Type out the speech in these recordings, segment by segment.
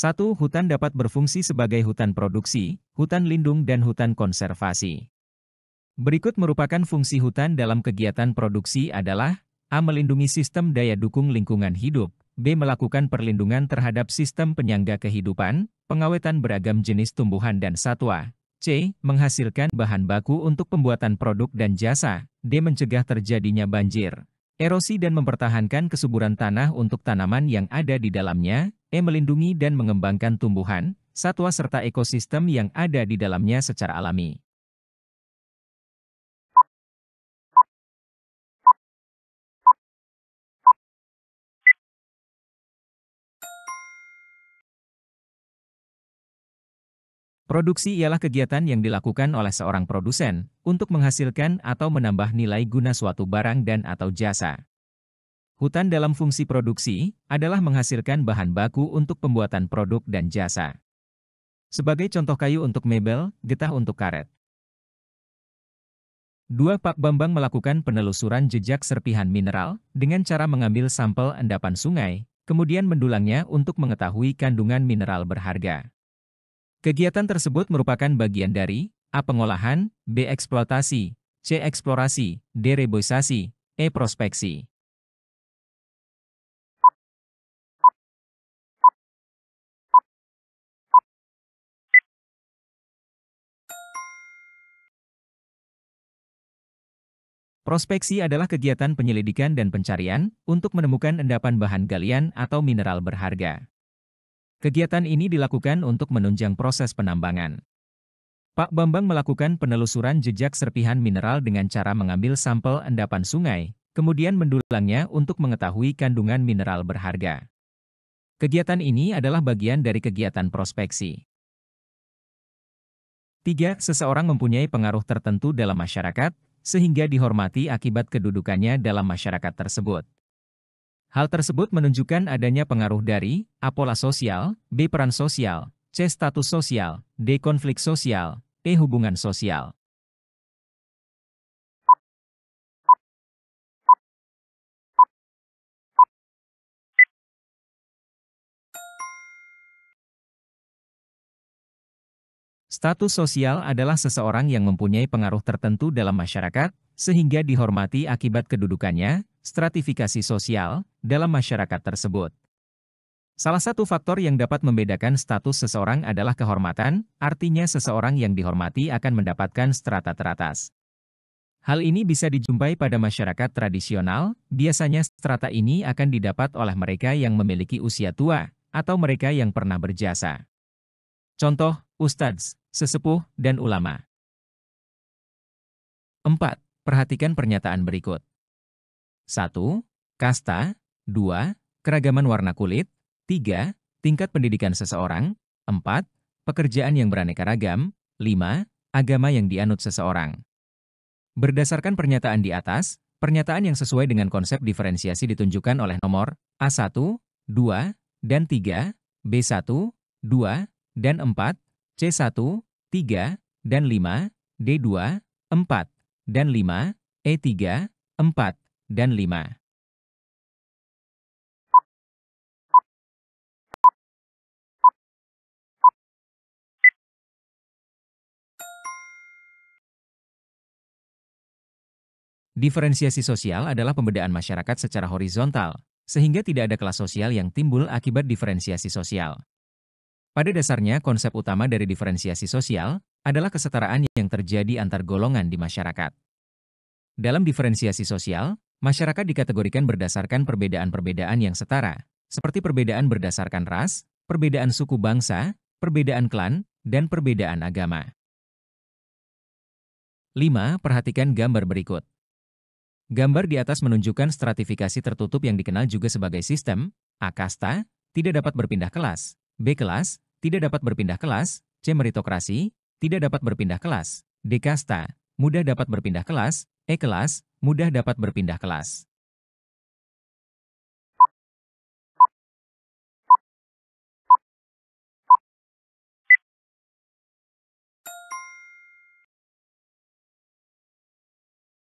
1. Hutan dapat berfungsi sebagai hutan produksi, hutan lindung dan hutan konservasi. Berikut merupakan fungsi hutan dalam kegiatan produksi adalah A. Melindungi sistem daya dukung lingkungan hidup B. Melakukan perlindungan terhadap sistem penyangga kehidupan, pengawetan beragam jenis tumbuhan dan satwa C. Menghasilkan bahan baku untuk pembuatan produk dan jasa D. Mencegah terjadinya banjir, erosi dan mempertahankan kesuburan tanah untuk tanaman yang ada di dalamnya E. Melindungi dan mengembangkan tumbuhan, satwa serta ekosistem yang ada di dalamnya secara alami. Produksi ialah kegiatan yang dilakukan oleh seorang produsen untuk menghasilkan atau menambah nilai guna suatu barang dan atau jasa. Hutan dalam fungsi produksi adalah menghasilkan bahan baku untuk pembuatan produk dan jasa. Sebagai contoh kayu untuk mebel, getah untuk karet. Dua Pak Bambang melakukan penelusuran jejak serpihan mineral dengan cara mengambil sampel endapan sungai, kemudian mendulangnya untuk mengetahui kandungan mineral berharga. Kegiatan tersebut merupakan bagian dari A. Pengolahan, B. Eksploitasi, C. Eksplorasi, D. Reboisasi, E. Prospeksi. Prospeksi adalah kegiatan penyelidikan dan pencarian untuk menemukan endapan bahan galian atau mineral berharga. Kegiatan ini dilakukan untuk menunjang proses penambangan. Pak Bambang melakukan penelusuran jejak serpihan mineral dengan cara mengambil sampel endapan sungai, kemudian mendulangnya untuk mengetahui kandungan mineral berharga. Kegiatan ini adalah bagian dari kegiatan prospeksi. 3. Seseorang mempunyai pengaruh tertentu dalam masyarakat, sehingga dihormati akibat kedudukannya dalam masyarakat tersebut. Hal tersebut menunjukkan adanya pengaruh dari A. Pola sosial, B. Peran sosial, C. Status sosial, D. Konflik sosial, E. Hubungan sosial. Status sosial adalah seseorang yang mempunyai pengaruh tertentu dalam masyarakat, sehingga dihormati akibat kedudukannya, stratifikasi sosial, dalam masyarakat tersebut. Salah satu faktor yang dapat membedakan status seseorang adalah kehormatan, artinya seseorang yang dihormati akan mendapatkan strata teratas. Hal ini bisa dijumpai pada masyarakat tradisional, biasanya strata ini akan didapat oleh mereka yang memiliki usia tua, atau mereka yang pernah berjasa. Contoh, Ustadz, sesepuh, dan ulama. 4. Perhatikan pernyataan berikut. 1. Kasta 2. Keragaman warna kulit 3. Tingkat pendidikan seseorang 4. Pekerjaan yang beraneka ragam 5. Agama yang dianut seseorang Berdasarkan pernyataan di atas, pernyataan yang sesuai dengan konsep diferensiasi ditunjukkan oleh nomor A1, 2, dan 3, B1, 2, dan 4, C1, 3, dan 5, D2, 4, dan 5, E3, 4, dan 5. Diferensiasi sosial adalah pembedaan masyarakat secara horizontal, sehingga tidak ada kelas sosial yang timbul akibat diferensiasi sosial. Pada dasarnya, konsep utama dari diferensiasi sosial adalah kesetaraan yang terjadi antar golongan di masyarakat. Dalam diferensiasi sosial, masyarakat dikategorikan berdasarkan perbedaan-perbedaan yang setara, seperti perbedaan berdasarkan ras, perbedaan suku bangsa, perbedaan klan, dan perbedaan agama. 5. Perhatikan gambar berikut. Gambar di atas menunjukkan stratifikasi tertutup yang dikenal juga sebagai sistem, akasta, tidak dapat berpindah kelas, B kelas, tidak dapat berpindah kelas, C meritokrasi, tidak dapat berpindah kelas, D kasta, mudah dapat berpindah kelas, E kelas, mudah dapat berpindah kelas.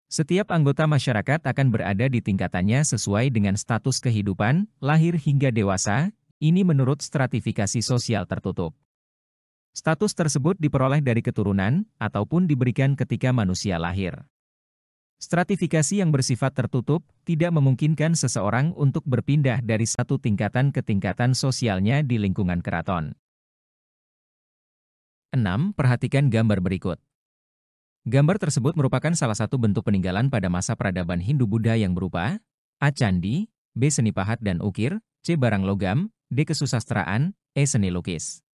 Setiap anggota masyarakat akan berada di tingkatannya sesuai dengan status kehidupan, lahir hingga dewasa, ini menurut stratifikasi sosial tertutup. Status tersebut diperoleh dari keturunan ataupun diberikan ketika manusia lahir. Stratifikasi yang bersifat tertutup tidak memungkinkan seseorang untuk berpindah dari satu tingkatan ke tingkatan sosialnya di lingkungan keraton. 6. Perhatikan gambar berikut. Gambar tersebut merupakan salah satu bentuk peninggalan pada masa peradaban Hindu-Buddha yang berupa A. Candi, B. Seni Pahat dan Ukir, C. Barang Logam, D. Kesusastraan, E. Seni lukis.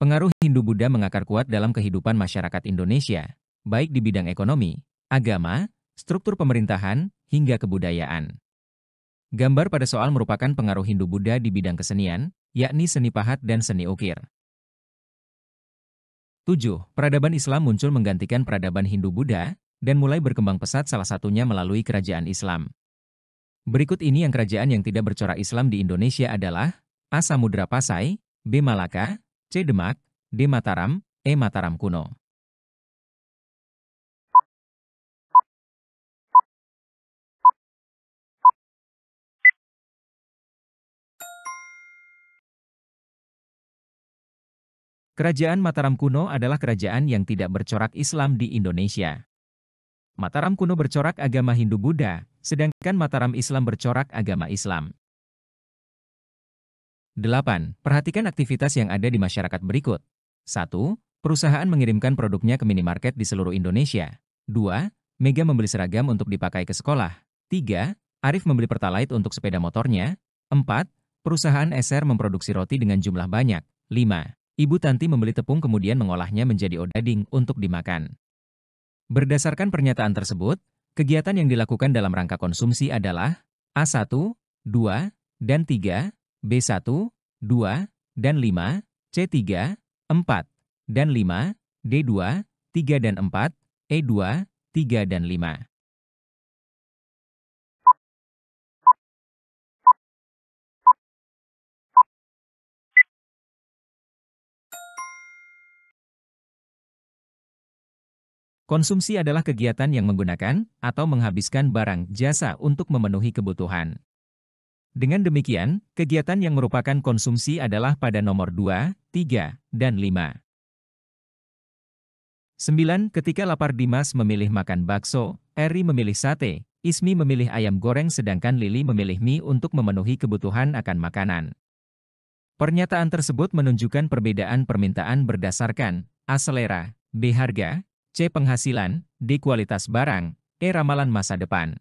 Pengaruh Hindu-Buddha mengakar kuat dalam kehidupan masyarakat Indonesia, baik di bidang ekonomi, agama, struktur pemerintahan, hingga kebudayaan. Gambar pada soal merupakan pengaruh Hindu-Buddha di bidang kesenian, yakni seni pahat dan seni ukir. 7. Peradaban Islam muncul menggantikan peradaban Hindu-Buddha, dan mulai berkembang pesat salah satunya melalui kerajaan Islam. Berikut ini yang kerajaan yang tidak bercorak Islam di Indonesia adalah A. Samudra Pasai, B. Malaka, C. Demak, D. Mataram, E. Mataram Kuno. Kerajaan Mataram kuno adalah kerajaan yang tidak bercorak Islam di Indonesia. Mataram kuno bercorak agama Hindu-Buddha, sedangkan Mataram Islam bercorak agama Islam. 8. Perhatikan aktivitas yang ada di masyarakat berikut. 1. Perusahaan mengirimkan produknya ke minimarket di seluruh Indonesia. 2. Mega membeli seragam untuk dipakai ke sekolah. 3. Arif membeli pertalite untuk sepeda motornya. 4. Perusahaan SR memproduksi roti dengan jumlah banyak. 5. Ibu Tanti membeli tepung kemudian mengolahnya menjadi odading untuk dimakan. Berdasarkan pernyataan tersebut, kegiatan yang dilakukan dalam rangka konsumsi adalah A1, 2, dan 3, B1, 2, dan 5, C3, 4, dan 5, D2, 3 dan 4, E2, 3 dan 5. Konsumsi adalah kegiatan yang menggunakan atau menghabiskan barang jasa untuk memenuhi kebutuhan. Dengan demikian, kegiatan yang merupakan konsumsi adalah pada nomor 2, 3, dan 5. 9. Ketika lapar Dimas memilih makan bakso, Eri memilih sate, Ismi memilih ayam goreng sedangkan Lili memilih mie untuk memenuhi kebutuhan akan makanan. Pernyataan tersebut menunjukkan perbedaan permintaan berdasarkan A. Selera, B. Harga, C. Penghasilan, D. Kualitas barang, E. Ramalan masa depan.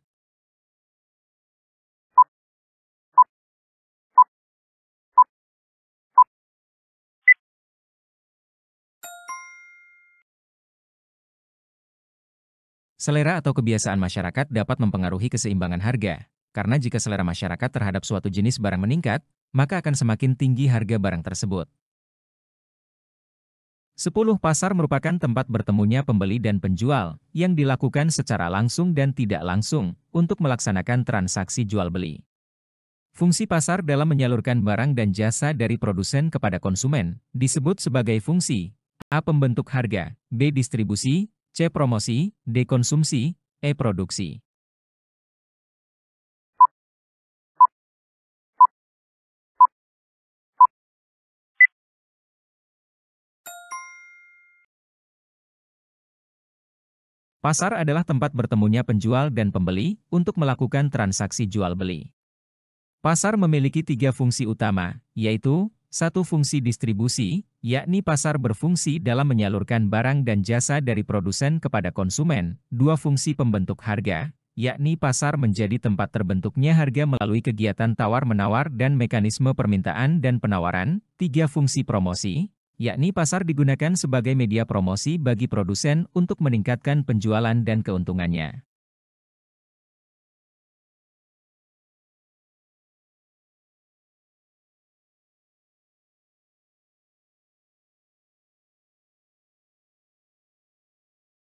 Selera atau kebiasaan masyarakat dapat mempengaruhi keseimbangan harga, karena jika selera masyarakat terhadap suatu jenis barang meningkat, maka akan semakin tinggi harga barang tersebut. 10 pasar merupakan tempat bertemunya pembeli dan penjual, yang dilakukan secara langsung dan tidak langsung, untuk melaksanakan transaksi jual-beli. Fungsi pasar dalam menyalurkan barang dan jasa dari produsen kepada konsumen, disebut sebagai fungsi A. Pembentuk harga B. Distribusi C. Promosi D. Konsumsi E. Produksi Pasar adalah tempat bertemunya penjual dan pembeli untuk melakukan transaksi jual-beli. Pasar memiliki tiga fungsi utama, yaitu satu fungsi distribusi, yakni pasar berfungsi dalam menyalurkan barang dan jasa dari produsen kepada konsumen, dua fungsi pembentuk harga, yakni pasar menjadi tempat terbentuknya harga melalui kegiatan tawar-menawar dan mekanisme permintaan dan penawaran, tiga fungsi promosi, yakni pasar digunakan sebagai media promosi bagi produsen untuk meningkatkan penjualan dan keuntungannya.